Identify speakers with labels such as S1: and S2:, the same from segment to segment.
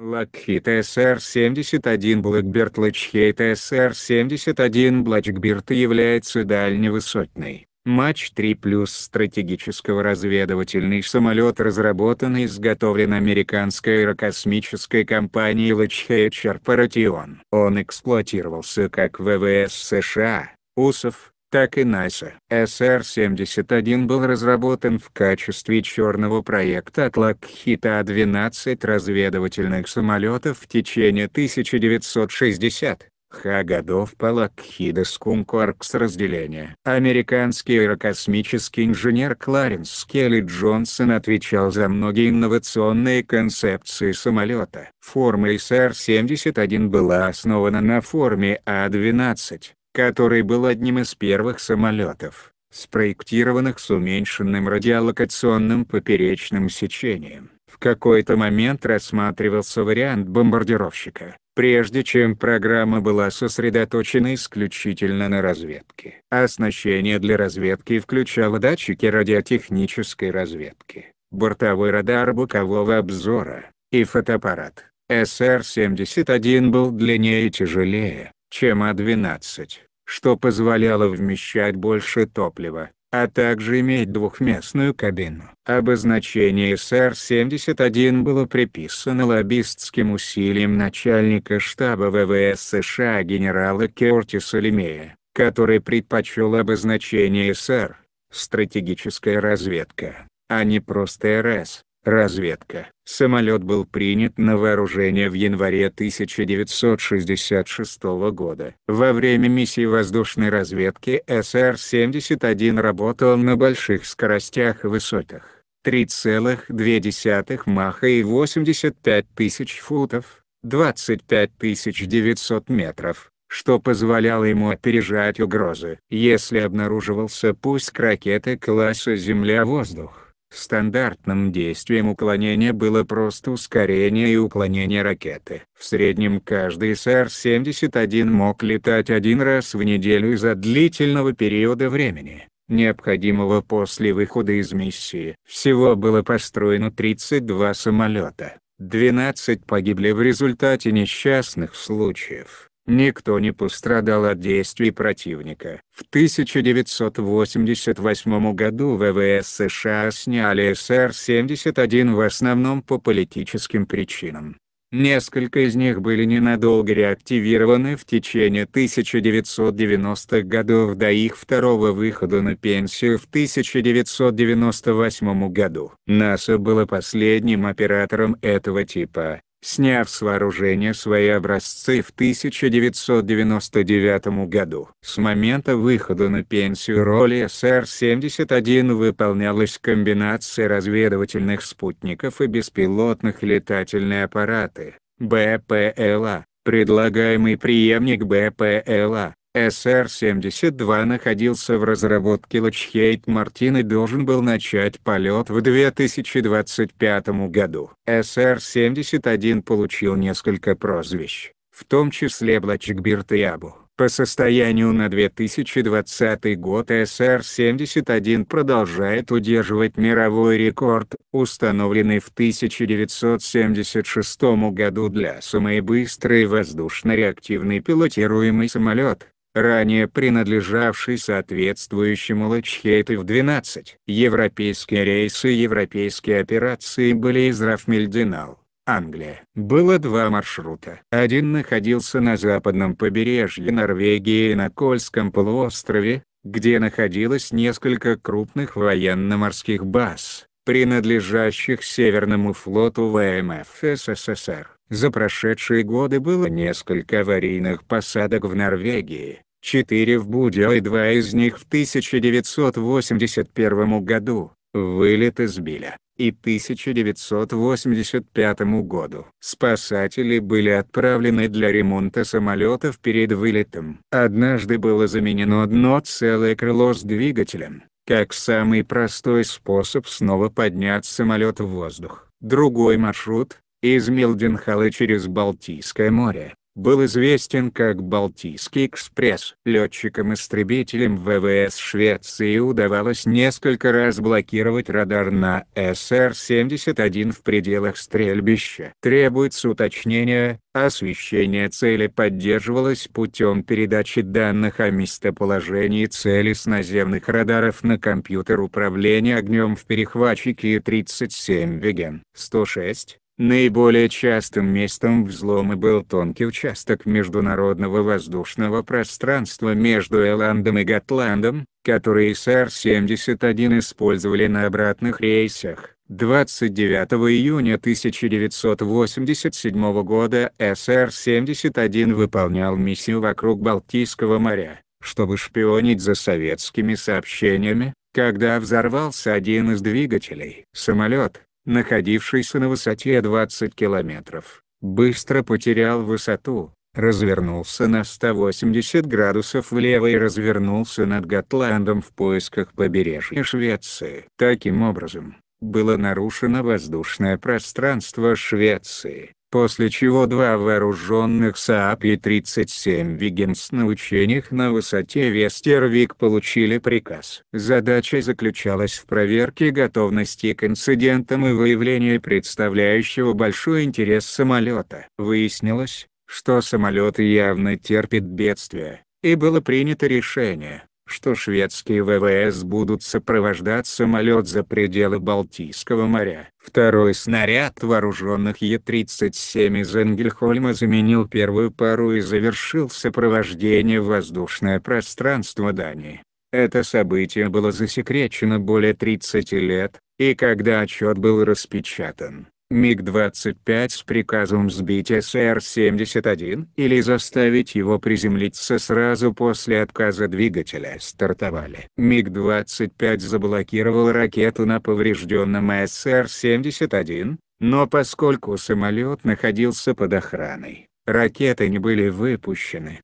S1: Лакхит SR-71 Blackbird Лачхейт SR-71 Blackbird является дальневысотной. Матч 3 плюс стратегического разведывательный самолет разработан и изготовлен американской аэрокосмической компанией Лачхейт Corporation. Он эксплуатировался как ВВС США, УСОВ, так и НАСА. SR-71 был разработан в качестве черного проекта от Локхита 12 разведывательных самолетов в течение 1960 х годов по Локхида Скумкоркс разделения. Американский аэрокосмический инженер Кларенс Келли Джонсон отвечал за многие инновационные концепции самолета. Форма СР-71 была основана на форме А-12, который был одним из первых самолетов, спроектированных с уменьшенным радиолокационным поперечным сечением. В какой-то момент рассматривался вариант бомбардировщика, прежде чем программа была сосредоточена исключительно на разведке. Оснащение для разведки включало датчики радиотехнической разведки, бортовой радар бокового обзора и фотоаппарат. СР-71 был длиннее и тяжелее, чем А-12, что позволяло вмещать больше топлива, а также иметь двухместную кабину. Обозначение СР-71 было приписано лоббистским усилиям начальника штаба ВВС США генерала Кертиса Лемея, который предпочел обозначение СР, стратегическая разведка, а не просто РС. Разведка. Самолет был принят на вооружение в январе 1966 года. Во время миссии воздушной разведки СР-71 работал на больших скоростях и высотах. 3,2 маха и 85 тысяч футов, 25 900 метров, что позволяло ему опережать угрозы. Если обнаруживался пуск ракеты класса Земля-воздух, Стандартным действием уклонения было просто ускорение и уклонение ракеты. В среднем каждый СР-71 мог летать один раз в неделю из-за длительного периода времени, необходимого после выхода из миссии. Всего было построено 32 самолета. 12 погибли в результате несчастных случаев. Никто не пострадал от действий противника. В 1988 году ВВС США сняли СР-71 в основном по политическим причинам. Несколько из них были ненадолго реактивированы в течение 1990-х годов до их второго выхода на пенсию в 1998 году. НАСА было последним оператором этого типа, сняв с вооружения свои образцы в 1999 году. С момента выхода на пенсию роли СР-71 выполнялась комбинация разведывательных спутников и беспилотных летательные аппараты, БПЛА, предлагаемый преемник БПЛА, СР-72 находился в разработке Лачхейт Мартин и должен был начать полет в 2025 году. СР-71 получил несколько прозвищ, в том числе Блачикбирт и Абу. По состоянию на 2020 год СР-71 продолжает удерживать мировой рекорд, установленный в 1976 году для самой быстрой воздушно-реактивной пилотируемый самолет, ранее принадлежавший соответствующему Лачхейтов 12. Европейские рейсы и европейские операции были из Рафмельдинал, Англия. Было два маршрута. Один находился на западном побережье Норвегии на Кольском полуострове, где находилось несколько крупных военно-морских баз, принадлежащих Северному флоту ВМФ СССР. За прошедшие годы было несколько аварийных посадок в Норвегии, Четыре в Будио а и два из них в 1981 году, вылет из Биля, и 1985 году. Спасатели были отправлены для ремонта самолетов перед вылетом. Однажды было заменено одно целое крыло с двигателем, как самый простой способ снова поднять самолет в воздух. Другой маршрут – из Милденхала через Балтийское море был известен как «Балтийский экспресс». Летчикам-истребителям ВВС Швеции удавалось несколько раз блокировать радар на СР-71 в пределах стрельбища. Требуется уточнение, освещение цели поддерживалось путем передачи данных о местоположении цели с наземных радаров на компьютер управления огнем в перехватчике 37 Веген 106 Наиболее частым местом взлома был тонкий участок международного воздушного пространства между Эландом и Готландом, который СР-71 использовали на обратных рейсах. 29 июня 1987 года СР-71 выполнял миссию вокруг Балтийского моря, чтобы шпионить за советскими сообщениями, когда взорвался один из двигателей. Самолет, находившийся на высоте 20 километров, быстро потерял высоту, развернулся на 180 градусов влево и развернулся над Готландом в поисках побережья Швеции. Таким образом, было нарушено воздушное пространство Швеции, после чего два вооруженных САП и 37 Вигенс на учениях на высоте Вестервик получили приказ. Задача заключалась в проверке готовности к инцидентам и выявлении представляющего большой интерес самолета. Выяснилось, что самолет явно терпит бедствие, и было принято решение что шведские ВВС будут сопровождать самолет за пределы Балтийского моря. Второй снаряд вооруженных Е-37 из Энгельхольма заменил первую пару и завершил сопровождение в воздушное пространство Дании. Это событие было засекречено более 30 лет, и когда отчет был распечатан, МиГ-25 с приказом сбить СР-71 или заставить его приземлиться сразу после отказа двигателя стартовали. МиГ-25 заблокировал ракету на поврежденном СР-71, но поскольку самолет находился под охраной, ракеты не были выпущены.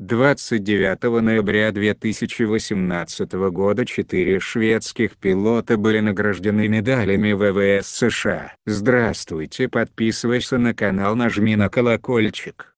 S1: 29 ноября 2018 года четыре шведских пилота были награждены медалями ВВС США. Здравствуйте подписывайся на канал нажми на колокольчик.